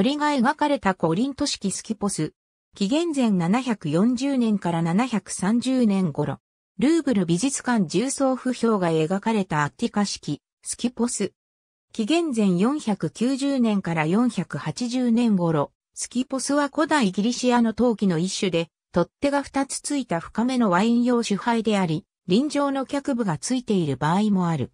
鳥が描かれたコリント式スキポス。紀元前740年から730年頃、ルーブル美術館重層不評が描かれたアッティカ式スキポス。紀元前490年から480年頃、スキポスは古代ギリシアの陶器の一種で、取っ手が2つついた深めのワイン用主杯であり、臨場の脚部がついている場合もある。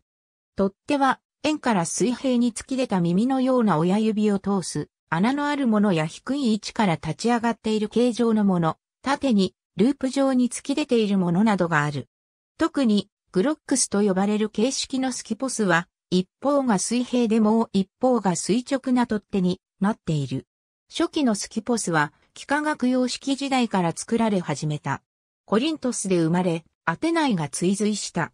取っ手は、円から水平に突き出た耳のような親指を通す、穴のあるものや低い位置から立ち上がっている形状のもの、縦にループ状に突き出ているものなどがある。特にグロックスと呼ばれる形式のスキポスは、一方が水平でもう一方が垂直な取っ手になっている。初期のスキポスは、幾何学様式時代から作られ始めた。コリントスで生まれ、アテナイが追随した。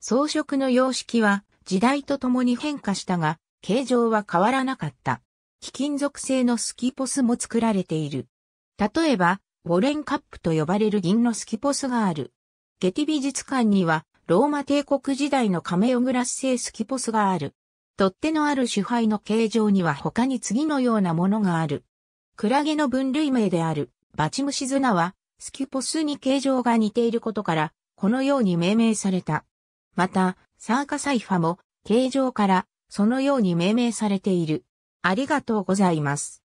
装飾の様式は時代とともに変化したが、形状は変わらなかった。非金属製のスキポスも作られている。例えば、ウォレンカップと呼ばれる銀のスキポスがある。ゲティ美術館には、ローマ帝国時代のカメオグラス製スキポスがある。取っ手のある主杯の形状には他に次のようなものがある。クラゲの分類名である、バチムシズナは、スキポスに形状が似ていることから、このように命名された。また、サーカサイファも、形状から、そのように命名されている。ありがとうございます。